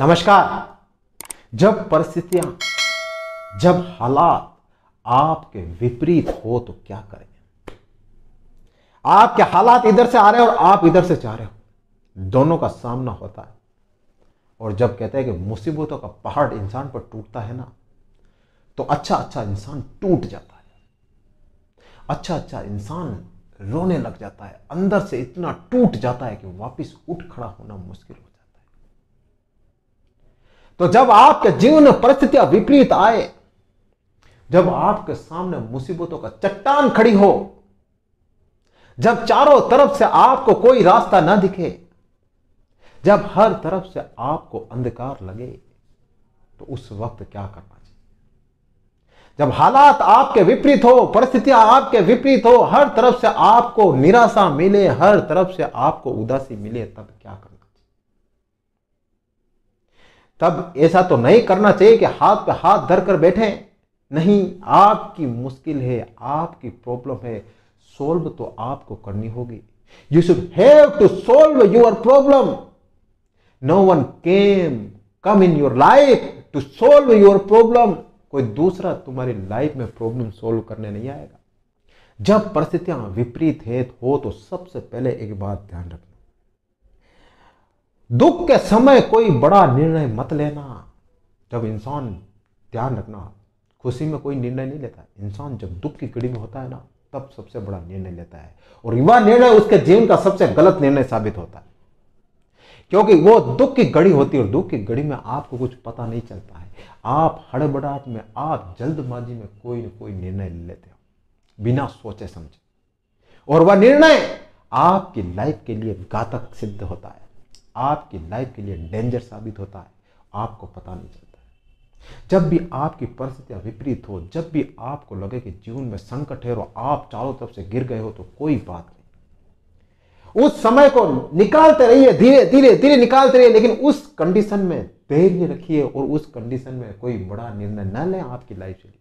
नमस्कार जब परिस्थितियां जब हालात आपके विपरीत हो तो क्या करें आपके हालात इधर से आ रहे हैं और आप इधर से जा रहे हो दोनों का सामना होता है और जब कहते हैं कि मुसीबतों का पहाड़ इंसान पर टूटता है ना तो अच्छा अच्छा इंसान टूट जाता है अच्छा अच्छा इंसान रोने लग जाता है अंदर से इतना टूट जाता है कि वापस उठ खड़ा होना मुश्किल हो तो जब आपके जीवन में परिस्थितियां विपरीत आए जब आपके सामने मुसीबतों का चट्टान खड़ी हो जब चारों तरफ से आपको कोई रास्ता ना दिखे जब हर तरफ से आपको अंधकार लगे तो उस वक्त क्या करना चाहिए जब हालात आपके विपरीत हो परिस्थितियां आपके विपरीत हो हर तरफ से आपको निराशा मिले हर तरफ से आपको उदासी मिले तब क्या करना तब ऐसा तो नहीं करना चाहिए कि हाथ पे हाथ धर कर बैठे नहीं आपकी मुश्किल है आपकी प्रॉब्लम है सोल्व तो आपको करनी होगी you should have to solve your problem no one came come in your life to solve your problem कोई दूसरा तुम्हारी लाइफ में प्रॉब्लम सोल्व करने नहीं आएगा जब परिस्थितियां विपरीत है हो तो सबसे पहले एक बात ध्यान रखना दुख के समय कोई बड़ा निर्णय मत लेना जब इंसान ध्यान रखना खुशी में कोई निर्णय नहीं लेता इंसान जब दुख की कड़ी में होता है ना तब सबसे बड़ा निर्णय लेता है और युवा निर्णय उसके जीवन का सबसे गलत निर्णय साबित होता है क्योंकि वो दुख की घड़ी होती है और दुख की घड़ी में आपको कुछ पता नहीं चलता है आप हड़बड़ाहट में आप जल्दबाजी में कोई ना कोई निर्णय ले लेते हो बिना सोचे समझे और वह निर्णय आपकी लाइफ के लिए घातक सिद्ध होता है आपकी लाइफ के लिए डेंजर साबित होता है आपको पता नहीं चलता जब भी आपकी परिस्थितियां विपरीत हो जब भी आपको लगे कि जीवन में संकट है और आप चारों तरफ से गिर गए हो तो कोई बात नहीं उस समय को निकालते रहिए धीरे धीरे धीरे निकालते रहिए लेकिन उस कंडीशन में धैर्य रखिए और उस कंडीशन में कोई बड़ा निर्णय न लें आपकी लाइफ से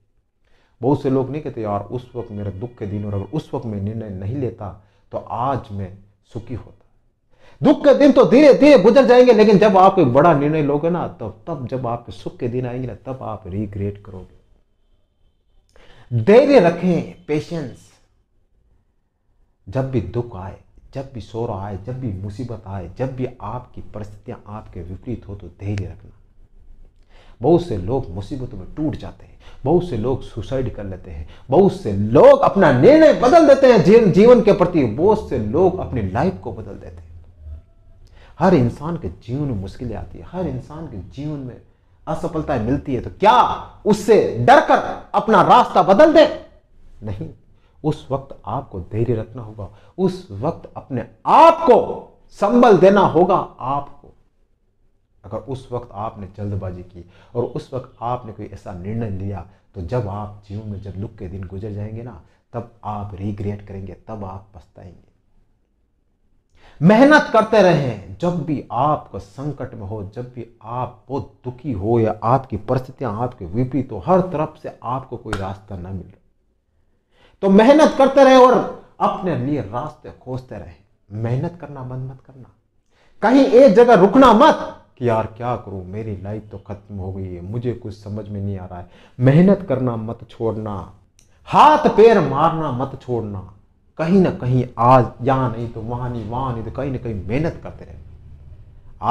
बहुत से लोग नहीं कहते यार उस वक्त मेरे दुख के दिन और अगर उस वक्त मैं निर्णय नहीं लेता तो आज मैं सुखी होता दुख के दिन तो धीरे धीरे गुजर जाएंगे लेकिन जब आप एक बड़ा निर्णय लोगे ना तब तब जब आपके सुख के दिन आएंगे ना तब आप रिग्रेट करोगे धैर्य रखें पेशेंस जब भी दुख आए जब भी शोर आए जब भी मुसीबत आए जब भी आपकी परिस्थितियां आपके विपरीत हो तो धैर्य रखना बहुत से लोग मुसीबतों में टूट जाते हैं बहुत से लोग सुसाइड कर लेते हैं बहुत से लोग अपना निर्णय बदल देते हैं जीवन के प्रति बहुत से लोग अपनी लाइफ को बदल देते हैं हर इंसान के जीवन में मुश्किलें आती है हर इंसान के जीवन में असफलताएं मिलती है तो क्या उससे डरकर अपना रास्ता बदल दे नहीं उस वक्त आपको धैर्य रखना होगा उस वक्त अपने आप को संबल देना होगा आपको अगर उस वक्त आपने जल्दबाजी की और उस वक्त आपने कोई ऐसा निर्णय लिया तो जब आप जीवन में जब लुक के दिन गुजर जाएंगे ना तब आप रिग्रेट करेंगे तब आप पछताएंगे मेहनत करते रहें जब भी आप संकट में हो जब भी आप बहुत दुखी हो या आपकी परिस्थितियां आपके विपरीत हो हर तरफ से आपको कोई रास्ता ना मिले तो मेहनत करते रहे और अपने लिए रास्ते खोजते रहे मेहनत करना बंद मत करना कहीं एक जगह रुकना मत कि यार क्या करूं मेरी लाइफ तो खत्म हो गई है मुझे कुछ समझ में नहीं आ रहा है मेहनत करना मत छोड़ना हाथ पैर मारना मत छोड़ना कहीं ना कहीं आज यहाँ नहीं तो वहाँ नहीं वहाँ नहीं तो कहीं ना कहीं मेहनत करते रहेंगे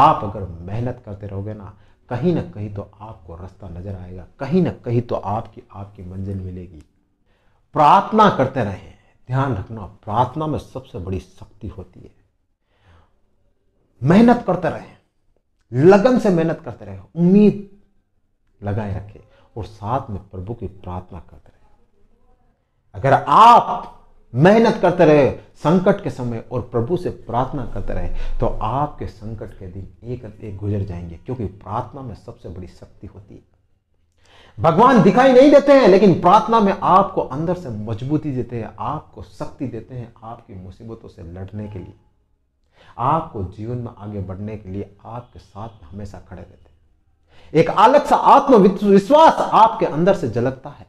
आप अगर मेहनत करते रहोगे ना कहीं ना कहीं तो आपको रास्ता नजर आएगा कहीं ना कहीं तो आपकी आपकी मंजिल मिलेगी प्रार्थना करते रहें ध्यान रखना प्रार्थना में सबसे बड़ी शक्ति होती है मेहनत करते रहें लगन से मेहनत करते रहे उम्मीद लगाए रखें और साथ में प्रभु की प्रार्थना करते रहे अगर आप मेहनत करते रहे संकट के समय और प्रभु से प्रार्थना करते रहे तो आपके संकट के दिन एक एक गुजर जाएंगे क्योंकि प्रार्थना में सबसे बड़ी शक्ति होती है भगवान दिखाई नहीं देते हैं लेकिन प्रार्थना में आपको अंदर से मजबूती देते हैं आपको शक्ति देते हैं आपकी मुसीबतों से लड़ने के लिए आपको जीवन में आगे बढ़ने के लिए आपके साथ हमेशा खड़े रहते हैं एक अलग सा आत्मविश्वास आपके अंदर से झलकता है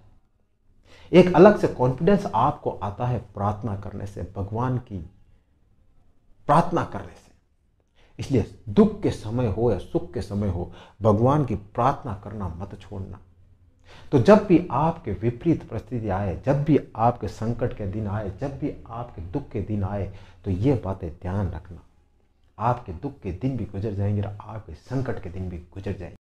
एक अलग से कॉन्फिडेंस आपको आता है प्रार्थना करने से भगवान की प्रार्थना करने से इसलिए दुख के समय हो या सुख के समय हो भगवान की प्रार्थना करना मत छोड़ना तो जब भी आपके विपरीत परिस्थिति आए जब भी आपके संकट के दिन आए जब भी आपके दुख के दिन आए तो ये बातें ध्यान रखना आपके दुख के दिन भी गुजर जाएंगे और आपके संकट के दिन भी गुजर जाएंगे